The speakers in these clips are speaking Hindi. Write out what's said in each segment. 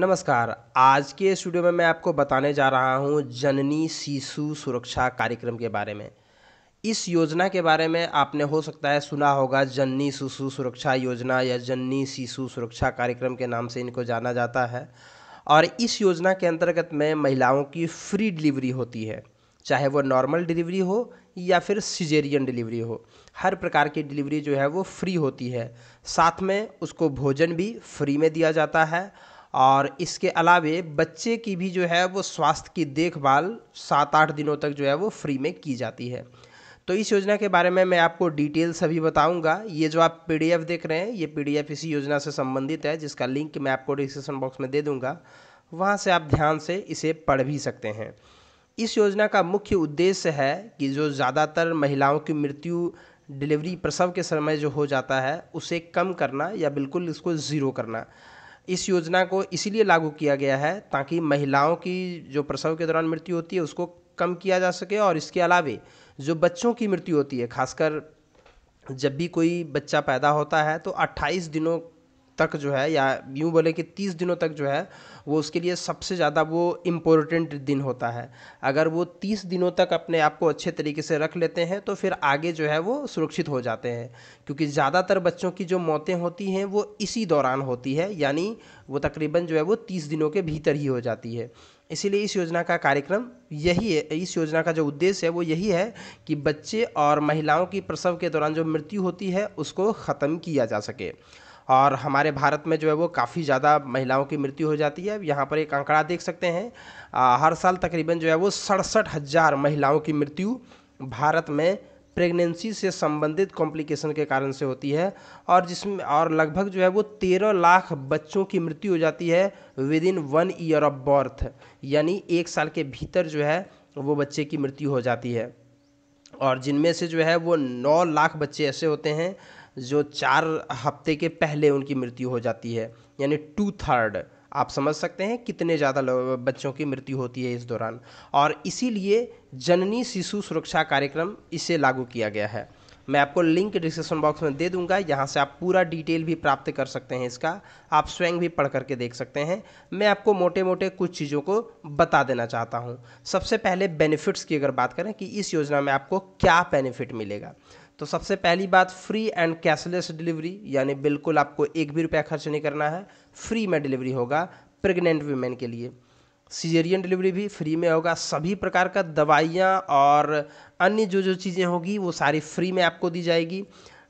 नमस्कार आज के स्टूडियो में मैं आपको बताने जा रहा हूँ जननी शिशु सुरक्षा कार्यक्रम के बारे में इस योजना के बारे में आपने हो सकता है सुना होगा जननी शिशु सुरक्षा योजना या जननी शिशु सुरक्षा कार्यक्रम के नाम से इनको जाना जाता है और इस योजना के अंतर्गत में महिलाओं की फ्री डिलीवरी होती है चाहे वो नॉर्मल डिलीवरी हो या फिर सिजेरियन डिलीवरी हो हर प्रकार की डिलीवरी जो है वो फ्री होती है साथ में उसको भोजन भी फ्री में दिया जाता है और इसके अलावे बच्चे की भी जो है वो स्वास्थ्य की देखभाल सात आठ दिनों तक जो है वो फ्री में की जाती है तो इस योजना के बारे में मैं आपको डिटेल सभी बताऊंगा ये जो आप पीडीएफ देख रहे हैं ये पीडीएफ इसी योजना से संबंधित है जिसका लिंक मैं आपको डिस्क्रिप्शन बॉक्स में दे दूंगा वहाँ से आप ध्यान से इसे पढ़ भी सकते हैं इस योजना का मुख्य उद्देश्य है कि जो ज़्यादातर महिलाओं की मृत्यु डिलीवरी प्रसव के समय जो हो जाता है उसे कम करना या बिल्कुल इसको ज़ीरो करना इस योजना को इसीलिए लागू किया गया है ताकि महिलाओं की जो प्रसव के दौरान मृत्यु होती है उसको कम किया जा सके और इसके अलावे जो बच्चों की मृत्यु होती है खासकर जब भी कोई बच्चा पैदा होता है तो 28 दिनों तक जो है या यूँ बोले कि तीस दिनों तक जो है वो उसके लिए सबसे ज़्यादा वो इम्पोर्टेंट दिन होता है अगर वो तीस दिनों तक अपने आप को अच्छे तरीके से रख लेते हैं तो फिर आगे जो है वो सुरक्षित हो जाते हैं क्योंकि ज़्यादातर बच्चों की जो मौतें होती हैं वो इसी दौरान होती है यानी वो तकरीबन जो है वो तीस दिनों के भीतर ही हो जाती है इसीलिए इस योजना का कार्यक्रम यही है इस योजना का जो उद्देश्य है वो यही है कि बच्चे और महिलाओं की प्रसव के दौरान जो मृत्यु होती है उसको ख़त्म किया जा सके और हमारे भारत में जो है वो काफ़ी ज़्यादा महिलाओं की मृत्यु हो जाती है यहाँ पर एक आंकड़ा देख सकते हैं हर साल तकरीबन जो है वो सड़सठ हज़ार महिलाओं की मृत्यु भारत में प्रेगनेंसी से संबंधित कॉम्प्लिकेशन के कारण से होती है और जिसमें और लगभग जो है वो तेरह लाख बच्चों की मृत्यु हो जाती है within one year of birth यानी एक साल के भीतर जो है वो बच्चे की मृत्यु हो जाती है और जिनमें से जो है वो नौ लाख बच्चे ऐसे होते हैं जो चार हफ्ते के पहले उनकी मृत्यु हो जाती है यानी टू थर्ड आप समझ सकते हैं कितने ज़्यादा बच्चों की मृत्यु होती है इस दौरान और इसीलिए जननी शिशु सुरक्षा कार्यक्रम इसे लागू किया गया है मैं आपको लिंक डिस्क्रिप्शन बॉक्स में दे दूंगा यहाँ से आप पूरा डिटेल भी प्राप्त कर सकते हैं इसका आप स्वयं भी पढ़ करके देख सकते हैं मैं आपको मोटे मोटे कुछ चीज़ों को बता देना चाहता हूँ सबसे पहले बेनिफिट्स की अगर बात करें कि इस योजना में आपको क्या बेनिफिट मिलेगा तो सबसे पहली बात फ्री एंड कैशलेस डिलीवरी यानी बिल्कुल आपको एक भी रुपया खर्च नहीं करना है फ्री में डिलीवरी होगा प्रेग्नेंट वीमेन के लिए सीजेरियन डिलीवरी भी फ्री में होगा सभी प्रकार का दवाइयाँ और अन्य जो जो चीज़ें होगी वो सारी फ्री में आपको दी जाएगी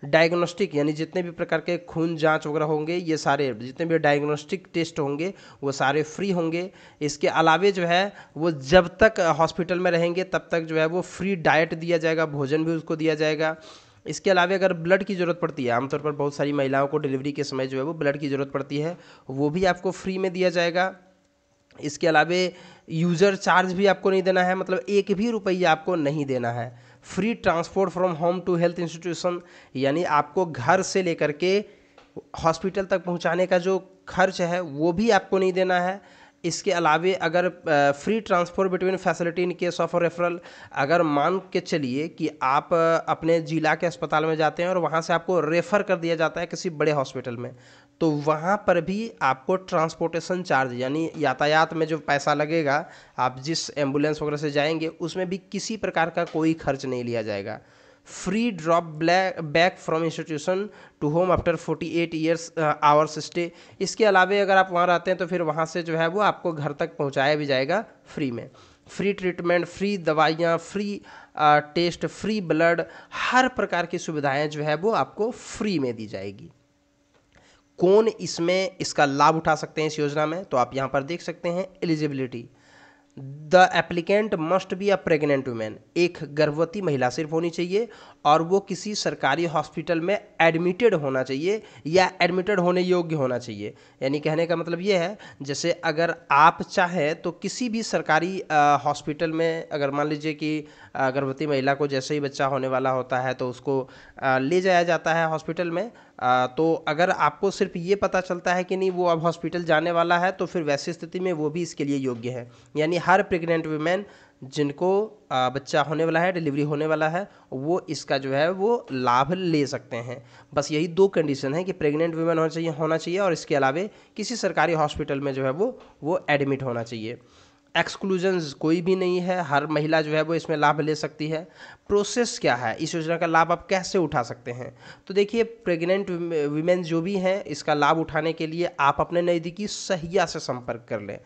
डायग्नोस्टिक यानी जितने भी प्रकार के खून जांच वगैरह होंगे ये सारे जितने भी डायग्नोस्टिक टेस्ट होंगे वो सारे फ्री होंगे इसके अलावे जो है वो जब तक हॉस्पिटल में रहेंगे तब तक जो है वो फ्री डाइट दिया जाएगा भोजन भी उसको दिया जाएगा इसके अलावा अगर ब्लड की ज़रूरत पड़ती है आमतौर पर बहुत सारी महिलाओं को डिलीवरी के समय जो है वो ब्लड की ज़रूरत पड़ती है वो भी आपको फ्री में दिया जाएगा इसके अलावा यूज़र चार्ज भी आपको नहीं देना है मतलब एक भी रुपया आपको नहीं देना है free transport from home to health institution यानी आपको घर से लेकर के हॉस्पिटल तक पहुंचाने का जो खर्च है वो भी आपको नहीं देना है इसके अलावे अगर free transport between facility in case of referral अगर मान के चलिए कि आप अपने ज़िला के अस्पताल में जाते हैं और वहाँ से आपको रेफ़र कर दिया जाता है किसी बड़े हॉस्पिटल में तो वहाँ पर भी आपको ट्रांसपोर्टेशन चार्ज यानी यातायात में जो पैसा लगेगा आप जिस एम्बुलेंस वगैरह से जाएँगे उसमें भी किसी प्रकार का कोई खर्च नहीं लिया जाएगा free drop black back from institution to home after 48 eight years hours stay इसके अलावा अगर आप वहाँ रहते हैं तो फिर वहाँ से जो है वो आपको घर तक पहुँचाया भी जाएगा फ्री में फ्री ट्रीटमेंट फ्री दवाइयाँ फ्री टेस्ट फ्री ब्लड हर प्रकार की सुविधाएँ जो है वो आपको फ्री में दी जाएगी कौन इसमें इसका लाभ उठा सकते हैं इस योजना में तो आप यहाँ पर देख सकते हैं eligibility the applicant must be a pregnant women एक गर्भवती महिला सिर्फ होनी चाहिए और वो किसी सरकारी हॉस्पिटल में एडमिटेड होना चाहिए या एडमिटेड होने योग्य होना चाहिए यानी कहने का मतलब ये है जैसे अगर आप चाहें तो किसी भी सरकारी हॉस्पिटल में अगर मान लीजिए कि गर्भवती महिला को जैसे ही बच्चा होने वाला होता है तो उसको आ, ले जाया जाता है हॉस्पिटल में आ, तो अगर आपको सिर्फ ये पता चलता है कि नहीं वो अब हॉस्पिटल जाने वाला है तो फिर वैसी स्थिति में वो भी इसके लिए योग्य है यानी हर प्रेग्नेंट वीमेन जिनको बच्चा होने वाला है डिलीवरी होने वाला है वो इसका जो है वो लाभ ले सकते हैं बस यही दो कंडीशन है कि प्रेग्नेंट वुमेन होना चाहिए होना चाहिए और इसके अलावा किसी सरकारी हॉस्पिटल में जो है वो वो एडमिट होना चाहिए एक्सक्लूजन्स कोई भी नहीं है हर महिला जो है वो इसमें लाभ ले सकती है प्रोसेस क्या है इस योजना का लाभ आप कैसे उठा सकते हैं तो देखिए प्रेग्नेंट वीमेन जो भी हैं इसका लाभ उठाने के लिए आप अपने नज़दीकी सहिया से संपर्क कर लें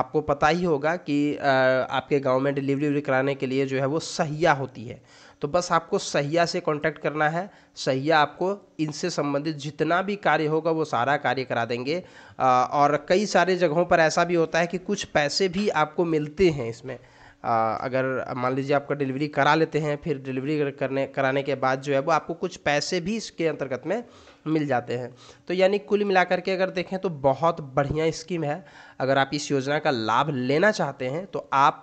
आपको पता ही होगा कि आपके गांव में डिलीवरी कराने के लिए जो है वो सहिया होती है तो बस आपको सहिया से कांटेक्ट करना है सहिया आपको इनसे संबंधित जितना भी कार्य होगा वो सारा कार्य करा देंगे और कई सारे जगहों पर ऐसा भी होता है कि कुछ पैसे भी आपको मिलते हैं इसमें अगर मान लीजिए आपका डिलीवरी करा लेते हैं फिर डिलीवरी करने कराने के बाद जो है वो आपको कुछ पैसे भी इसके अंतर्गत में मिल जाते हैं तो यानी कुल मिलाकर के अगर देखें तो बहुत बढ़िया स्कीम है अगर आप इस योजना का लाभ लेना चाहते हैं तो आप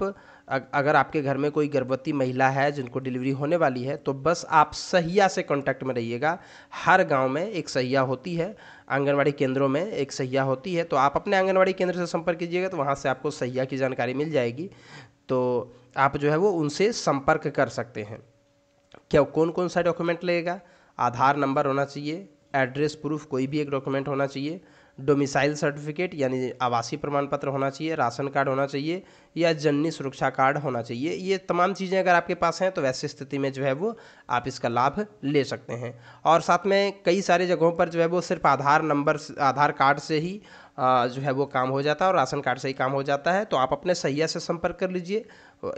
अगर आपके घर में कोई गर्भवती महिला है जिनको डिलीवरी होने वाली है तो बस आप सहिया से कांटेक्ट में रहिएगा हर गांव में एक सहिया होती है आंगनवाड़ी केंद्रों में एक सहिया होती है तो आप अपने आंगनवाड़ी केंद्र से संपर्क कीजिएगा तो वहाँ से आपको सहिया की जानकारी मिल जाएगी तो आप जो है वो उनसे संपर्क कर सकते हैं क्या कौन कौन सा डॉक्यूमेंट लगेगा आधार नंबर होना चाहिए एड्रेस प्रूफ कोई भी एक डॉक्यूमेंट होना चाहिए डोमिसाइल सर्टिफिकेट यानी आवासीय प्रमाण पत्र होना चाहिए राशन कार्ड होना चाहिए या जननी सुरक्षा कार्ड होना चाहिए ये तमाम चीज़ें अगर आपके पास हैं तो वैसे स्थिति में जो है वो आप इसका लाभ ले सकते हैं और साथ में कई सारे जगहों पर जो है वो सिर्फ आधार नंबर आधार कार्ड से ही जो है वो काम हो जाता है और राशन कार्ड से ही काम हो जाता है तो आप अपने सैया से संपर्क कर लीजिए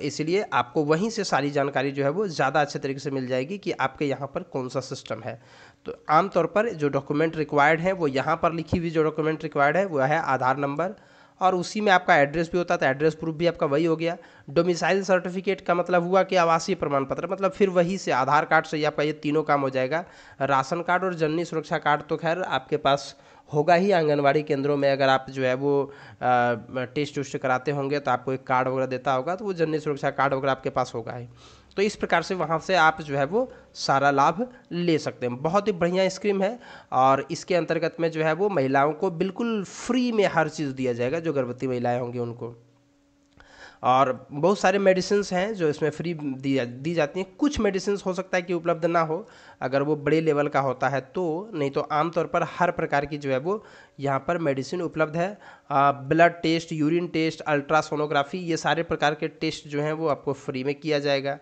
इसलिए आपको वहीं से सारी जानकारी जो है वो ज़्यादा अच्छे तरीके से मिल जाएगी कि आपके यहाँ पर कौन सा सिस्टम है तो आमतौर पर जो डॉक्यूमेंट रिक्वायर्ड है वो यहाँ पर लिखी हुई जो डॉक्यूमेंट रिक्वायर्ड है वह है आधार नंबर और उसी में आपका एड्रेस भी होता था एड्रेस प्रूफ भी आपका वही हो गया डोमिसाइल सर्टिफिकेट का मतलब हुआ कि आवासीय प्रमाण पत्र मतलब फिर वही से आधार कार्ड से ही आपका ये तीनों काम हो जाएगा राशन कार्ड और जननी सुरक्षा कार्ड तो खैर आपके पास होगा ही आंगनवाड़ी केंद्रों में अगर आप जो है वो टेस्ट उस्ट कराते होंगे तो आपको एक कार्ड वगैरह देता होगा तो वो जननी सुरक्षा कार्ड वगैरह आपके पास होगा ही तो इस प्रकार से वहाँ से आप जो है वो सारा लाभ ले सकते हैं बहुत ही बढ़िया स्कीम है और इसके अंतर्गत में जो है वो महिलाओं को बिल्कुल फ्री में हर चीज़ दिया जाएगा जो गर्भवती महिलाएँ होंगी उनको और बहुत सारे मेडिसिन हैं जो इसमें फ्री दी दी जाती हैं कुछ मेडिसिन हो सकता है कि उपलब्ध ना हो अगर वो बड़े लेवल का होता है तो नहीं तो आमतौर पर हर प्रकार की जो है वो यहाँ पर मेडिसिन उपलब्ध है blood test urine test ultrasonography ये सारे प्रकार के टेस्ट जो हैं वो आपको फ्री में किया जाएगा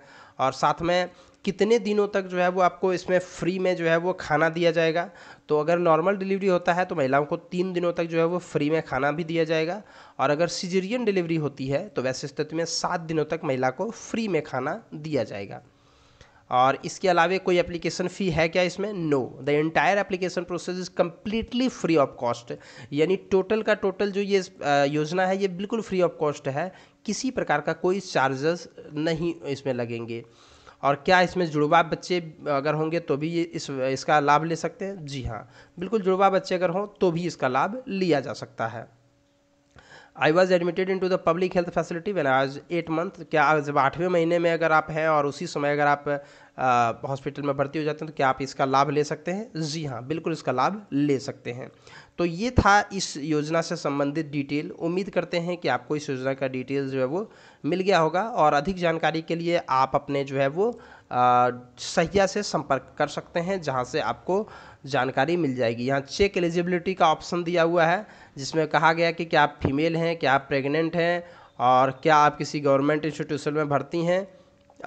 और साथ में कितने दिनों तक जो है वो आपको इसमें फ्री में जो है वो खाना दिया जाएगा तो अगर नॉर्मल डिलीवरी होता है तो महिलाओं को तीन दिनों तक जो है वो फ्री में खाना भी दिया जाएगा और अगर सिजेरियन डिलीवरी होती है तो वैसे स्थिति में सात दिनों तक महिला को फ्री में खाना दिया जाएगा और इसके अलावा कोई एप्लीकेशन फ़ी है क्या इसमें no the entire application process is completely free of cost यानी टोटल का टोटल जो ये योजना है ये बिल्कुल फ्री ऑफ कॉस्ट है किसी प्रकार का कोई चार्जेस नहीं इसमें लगेंगे और क्या इसमें जुड़वा बच्चे अगर होंगे तो भी ये इस इसका लाभ ले सकते हैं जी हाँ बिल्कुल जुड़वा बच्चे अगर हों तो भी इसका लाभ लिया जा सकता है I was admitted in to the public health facility when आज एट मंथ क्या जब आठवें महीने में अगर आप हैं और उसी समय अगर आप हॉस्पिटल में भर्ती हो जाते हैं तो क्या आप इसका लाभ ले सकते हैं जी हाँ बिल्कुल इसका लाभ ले सकते हैं तो ये था इस योजना से संबंधित डिटेल उम्मीद करते हैं कि आपको इस योजना का डिटेल जो है वो मिल गया होगा और अधिक जानकारी के लिए आप अपने जो है वो सहिया से संपर्क कर सकते हैं जहाँ से आपको जानकारी मिल जाएगी यहाँ चेक एलिजिबिलिटी का ऑप्शन दिया हुआ है जिसमें कहा गया कि क्या आप फीमेल हैं क्या आप प्रेग्नेंट हैं और क्या आप किसी गवर्नमेंट इंस्टीट्यूशन में भर्ती हैं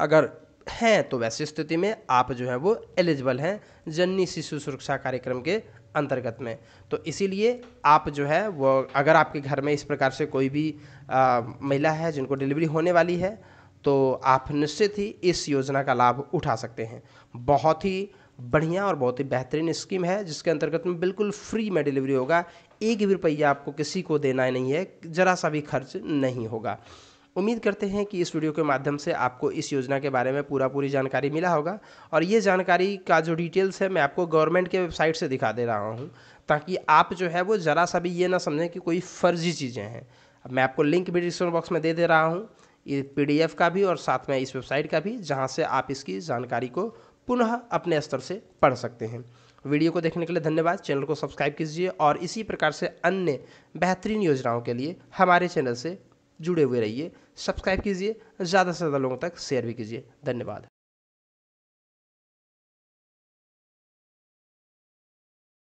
अगर हैं तो वैसी स्थिति में आप जो है वो एलिजिबल हैं जननी शिशु सुरक्षा कार्यक्रम के अंतर्गत में तो इसीलिए आप जो है वो अगर आपके घर में इस प्रकार से कोई भी आ, महिला है जिनको डिलीवरी होने वाली है तो आप निश्चित ही इस योजना का लाभ उठा सकते हैं बहुत ही बढ़िया और बहुत ही बेहतरीन स्कीम है जिसके अंतर्गत में बिल्कुल फ्री में डिलीवरी होगा एक भी रुपया आपको किसी को देना ही नहीं है ज़रा सा भी खर्च नहीं होगा उम्मीद करते हैं कि इस वीडियो के माध्यम से आपको इस योजना के बारे में पूरा पूरी जानकारी मिला होगा और ये जानकारी का जो डिटेल्स है मैं आपको गवर्नमेंट के वेबसाइट से दिखा दे रहा हूँ ताकि आप जो है वो ज़रा सा भी ये ना समझें कि कोई फर्जी चीज़ें हैं अब मैं आपको लिंक भी डिस्क्रिप्शन बॉक्स में दे दे रहा हूँ ये पी का भी और साथ में इस वेबसाइट का भी जहाँ से आप इसकी जानकारी को पुनः अपने स्तर से पढ़ सकते हैं वीडियो को देखने के लिए धन्यवाद चैनल को सब्सक्राइब कीजिए और इसी प्रकार से अन्य बेहतरीन योजनाओं के लिए हमारे चैनल से जुड़े हुए रहिए सब्सक्राइब कीजिए ज़्यादा से ज़्यादा लोगों तक शेयर भी कीजिए धन्यवाद